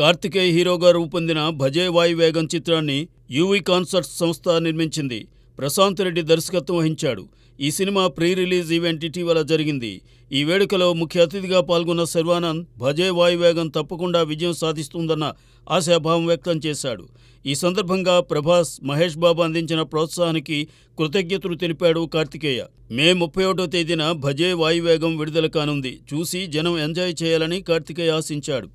కార్తికేయ హీరోగా రూపొందిన భజే వాయువేగం చిత్రాన్ని యూవి కాన్సర్ట్స్ సంస్థ నిర్మించింది ప్రశాంత్ రెడ్డి దర్శకత్వం వహించాడు ఈ సినిమా ప్రీ రిలీజ్ ఈవెంట్ ఇటీవల జరిగింది ఈ వేడుకలో ముఖ్య అతిథిగా పాల్గొన్న శర్వానంద్ భజే వాయువేగం తప్పకుండా విజయం సాధిస్తుందన్న ఆశాభావం వ్యక్తం చేశాడు ఈ సందర్భంగా ప్రభాస్ మహేష్ బాబు అందించిన ప్రోత్సాహానికి కృతజ్ఞతలు తెలిపాడు కార్తికేయ మే ముప్పై ఒకటో తేదీన భజే వాయువేగం విడుదల కానుంది చూసి జనం ఎంజాయ్ చేయాలని కార్తికేయ ఆశించాడు